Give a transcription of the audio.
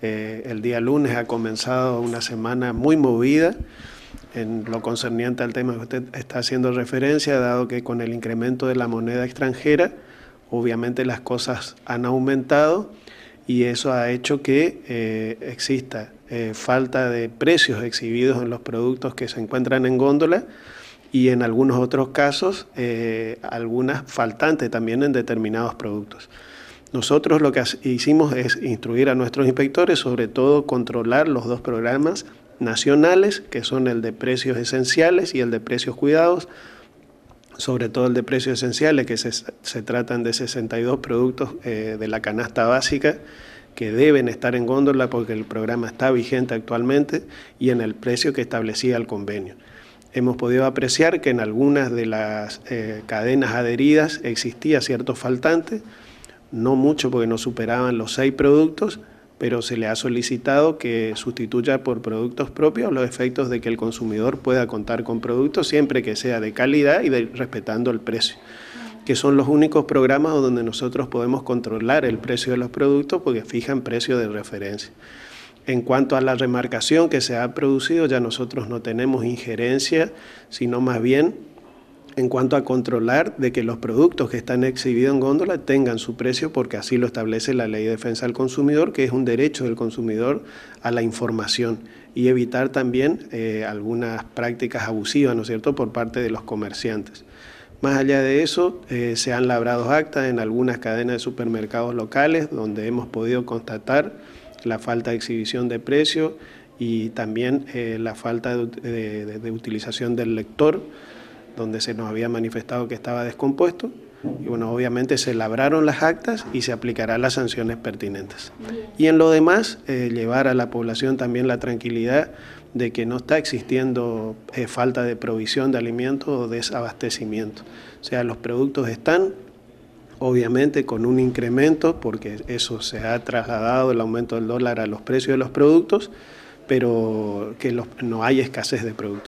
Eh, el día lunes ha comenzado una semana muy movida en lo concerniente al tema que usted está haciendo referencia, dado que con el incremento de la moneda extranjera, obviamente las cosas han aumentado y eso ha hecho que eh, exista eh, falta de precios exhibidos en los productos que se encuentran en góndola y en algunos otros casos algunas faltantes también en determinados productos. Nosotros lo que hicimos es instruir a nuestros inspectores, sobre todo controlar los dos programas nacionales, que son el de precios esenciales y el de precios cuidados, sobre todo el de precios esenciales, que se, tratan de 62 productos eh, de la canasta básica que deben estar en góndola porque el programa está vigente actualmente y en el precio que establecía el convenio. Hemos podido apreciar que en algunas de las eh, cadenas adheridas existía cierto faltante, no mucho porque no superaban los seis productos, pero se le ha solicitado que sustituya por productos propios los efectos de que el consumidor pueda contar con productos siempre que sea de calidad y respetando el precio que son los únicos programas donde nosotros podemos controlar el precio de los productos porque fijan precio de referencia. En cuanto a la remarcación que se ha producido, ya nosotros no tenemos injerencia, sino más bien en cuanto a controlar de que los productos que están exhibidos en góndola tengan su precio porque así lo establece la Ley de Defensa del Consumidor, que es un derecho del consumidor a la información y evitar también eh, algunas prácticas abusivas, ¿no es cierto?, por parte de los comerciantes. Más allá de eso, eh, se han labrado actas en algunas cadenas de supermercados locales donde hemos podido constatar la falta de exhibición de precios y también eh, la falta de utilización del lector donde se nos había manifestado que estaba descompuesto. Y bueno, obviamente se labraron las actas y se aplicarán las sanciones pertinentes. Y en lo demás, eh, llevar a la población también la tranquilidad de que no está existiendo eh, falta de provisión de alimentos o desabastecimiento. O sea, los productos están, obviamente con un incremento, porque eso se ha trasladado el aumento del dólar a los precios de los productos, pero que no hay escasez de productos.